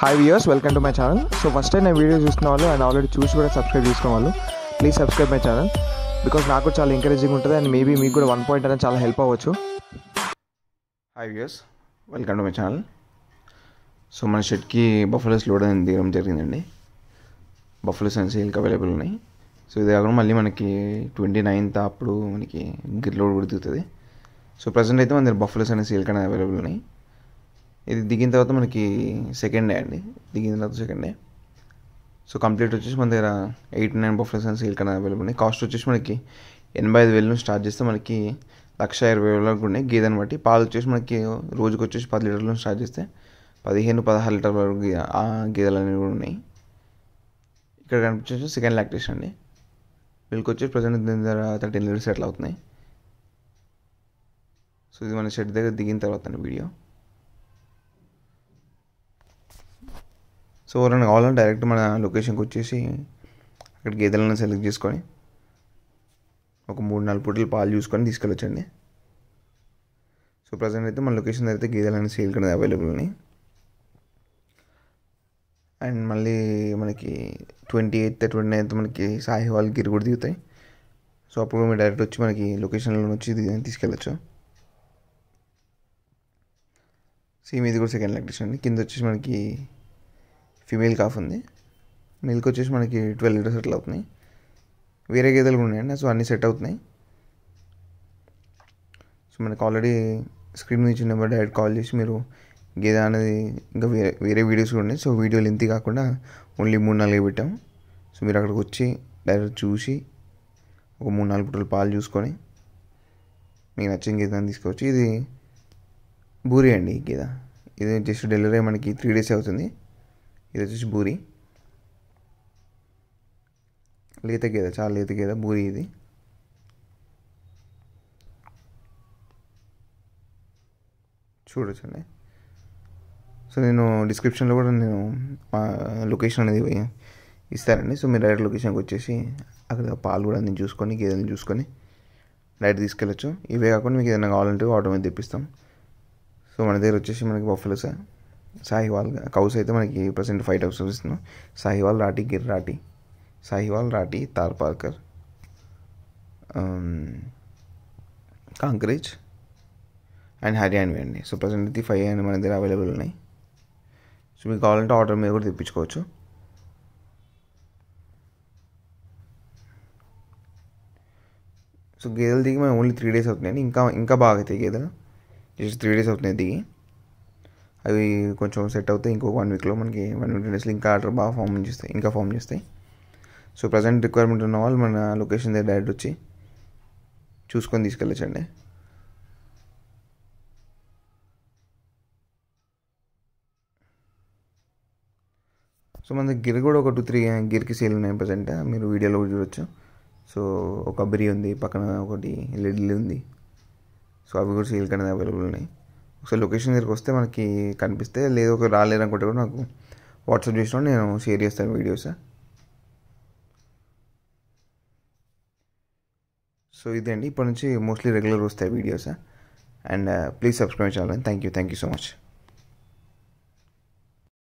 hi viewers welcome to my channel so first time నేను video చూసిన వాళ్ళు and already చూసి కూడా సబ్స్క్రైబ్ చేసుకున్న వాళ్ళు please subscribe my channel because నాకు చాలా ఎంకరేజింగ్ ఉంటుంది అండ్ మేబీ మీకు కూడా వన్ పాయింట్ అనేది చాలా హెల్ప్ అవ్వచ్చు hi viewers welcome to my channel so మన షెట్కి బఫెలోస్ లోడ్ అని దిగడం జరిగిందండి బఫెలోస్ అని సేల్కి అవైలబుల్ ఉన్నాయి సో ఇది కాకుండా మళ్ళీ మనకి ట్వంటీ నైన్త్ అప్పుడు మనకి గిర్ లోడ్ కూడా దిగుతుంది సో ప్రజెంట్ అయితే మన దగ్గర బఫెలోస్ అనే సేల్ కానీ అవైలబుల్ ఉన్నాయి ఇది దిగిన తర్వాత మనకి సెకండ్ డే అండి దిగిన తర్వాత సెకండ్ డే సో కంప్లీట్ వచ్చేసి మన దగ్గర ఎయిట్ నైన్ బఫెస్ అండ్ సీల్ కన్నా అవైలబుల్ ఉన్నాయి కాస్ట్ వచ్చేసి మనకి ఎనభై ఐదు వేలు స్టార్ట్ చేస్తే మనకి లక్ష ఇరవై వేల వరకు ఉన్నాయి గీదని బట్టి పాలు వచ్చేసి మనకి రోజుకి వచ్చేసి పది లీటర్లు స్టార్ట్ చేస్తే పదిహేను పదహారు లీటర్ల వరకు గేదెలు అనేవి కూడా ఉన్నాయి ఇక్కడ కనిపించేసి సెకండ్ లాక్టేషన్ అండి వీళ్ళకి వచ్చేసి ప్రజెంట్ దీని దగ్గర థర్టీన్ లీటర్స్ ఎట్లా అవుతున్నాయి సో ఇది మన షెడ్ దగ్గర దిగిన తర్వాత అండి వీడియో సో ఎవరైనా కావాలంటే డైరెక్ట్ మన లొకేషన్కి వచ్చేసి అక్కడ గేదెలను సెలెక్ట్ చేసుకొని ఒక మూడు నాలుగు పూటలు పాలు చూసుకొని తీసుకెళ్ళొచ్చండి సో ప్రజెంట్ అయితే మన లొకేషన్ దగ్గర అయితే గేదెలన్నీ సేల్ కింద అవైలబుల్ ఉన్నాయి అండ్ మళ్ళీ మనకి ట్వంటీ ఎయిత్ ట్వంటీ నైన్త్ మనకి సాయి వాళ్ళు గిరి కూడా దిగుతాయి సో అప్పుడు మీరు డైరెక్ట్ వచ్చి మనకి లొకేషన్లో వచ్చి తీసుకెళ్ళచ్చు సేమ్ ఇది కూడా సెకండ్ ఎలక్ట్రిషన్ అండి కింద వచ్చేసి మనకి ఫిమేల్ కాఫ్ ఉంది మిల్క్ వచ్చేసి మనకి ట్వెల్వ్ లీటర్స్ అట్లా అవుతున్నాయి వేరే గేదెలు కూడా ఉన్నాయండి సో అన్నీ సెట్ అవుతున్నాయి సో మనకు ఆల్రెడీ స్క్రీన్ నుంచి నెంబర్ డైరెక్ట్ కాల్ చేసి మీరు గేదె అనేది ఇంకా వేరే వేరే వీడియోస్ కూడా ఉన్నాయి సో వీడియోలు లెంత్ కాకుండా ఓన్లీ మూడు నాలుగు పెట్టాము సో మీరు అక్కడికి వచ్చి డైరెక్ట్ చూసి ఒక మూడు నాలుగు పుట్టలు పాలు చూసుకొని మీకు నచ్చిన గీతాన్ని తీసుకొచ్చి ఇది బూరి అండి గీత ఇది జస్ట్ డెలివరీ మనకి త్రీ డేస్ అవుతుంది ఇది వచ్చేసి బూరి లేత గేద చాలా లేత గేద బూరి ఇది చూడొచ్చండి సో నేను డిస్క్రిప్షన్లో కూడా నేను మా లొకేషన్ అనేది ఇస్తారండి సో మీరు డైరెక్ట్ లొకేషన్కి వచ్చేసి అక్కడ పాలు కూడా నేను చూసుకొని గేదెని చూసుకొని డైరెక్ట్ తీసుకెళ్ళచ్చు ఇవే కాకుండా మీకు ఏదైనా కావాలంటే ఆటోమేటిక్ తెప్పిస్తాం సో మన దగ్గర వచ్చేసి మనకి బఫెలో సార్ సాహివాల్ కౌస్ అయితే మనకి ప్రజెంట్ ఫైవ్ టైప్స్ చూపిస్తున్నాం సాహివాల్ రాటి గిర్ రాటి సాహివాల్ రాటి తార్ పార్కర్ కాంక్రీజ్ అండ్ హర్యాన్వి అండి సో ప్రజెంట్ అయితే ఫైవ్ అండ్ మన దగ్గర అవైలబుల్ ఉన్నాయి సో మీకు కావాలంటే ఆర్డర్ మీద కూడా తెప్పించుకోవచ్చు సో గేదెలు దిగి మనం ఓన్లీ త్రీ డేస్ అవుతున్నాయండి ఇంకా ఇంకా బాగా అవుతాయి గేదెలు జస్ట్ త్రీ డేస్ అవుతున్నాయి దిగి అవి కొంచెం సెట్ అవుతాయి ఇంకో వన్ వీక్లో మనకి వన్ వీక్ డేస్లో ఇంకా ఆర్డర్ బాగా ఫామ్ చేస్తాయి ఇంకా ఫామ్ చేస్తాయి సో ప్రజెంట్ రిక్వైర్మెంట్ ఉన్న వాళ్ళు మన లొకేషన్ దగ్గర డైరెక్ట్ వచ్చి చూసుకొని తీసుకెళ్ళచ్చండి సో మన గిర్ కూడా ఒక టూ త్రీ గిర్కి సేల్ ఉన్నాయి ప్రజెంట్ మీరు వీడియోలో చూడొచ్చు సో ఒక బ్రీ ఉంది పక్కన ఒకటి లిడ్లీ ఉంది సో అవి కూడా సేల్ కనేది అవైలబుల్ ఉన్నాయి ఒకసారి లొకేషన్ దగ్గరికి వస్తే మనకి కనిపిస్తే లేదు ఒక రాలేదనుకుంటే కూడా నాకు వాట్సాప్ చేసినా నేను షేర్ చేస్తాను వీడియోస్ సో ఇదే అండి ఇప్పటి నుంచి మోస్ట్లీ రెగ్యులర్ వస్తాయి వీడియోస్ అండ్ ప్లీజ్ సబ్స్క్రైబ్ చేయాలని thank you thank you so much